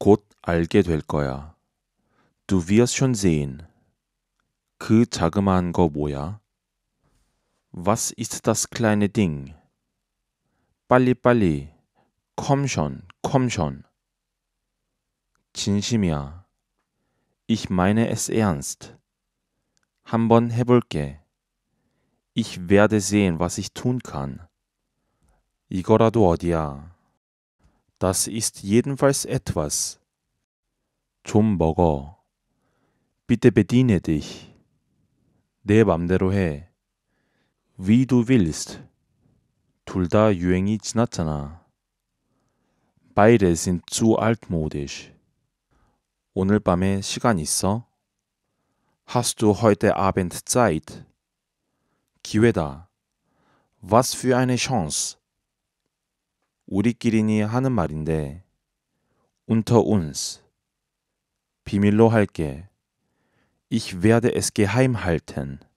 곧 알게 될 거야. Du wirst schon sehen. 그 자그마한 거 뭐야? Was ist das kleine Ding? 빨리 빨리. Komm schon, komm schon. 진심이야. Ich meine es ernst. 한번 해볼게. Ich werde sehen, was ich tun kann. 이거라도 어디야. Das ist jedenfalls etwas. Zum 먹어. Bitte bediene dich. 내 맘대로 해. Wie du willst. 둘다 유행이 지났잖아. Beide sind zu altmodisch. 오늘 밤에 시간 있어? Hast du heute Abend Zeit? Kiweda. Was für eine Chance. 우리끼리니 하는 말인데 unter uns 비밀로 할게 ich werde es geheim halten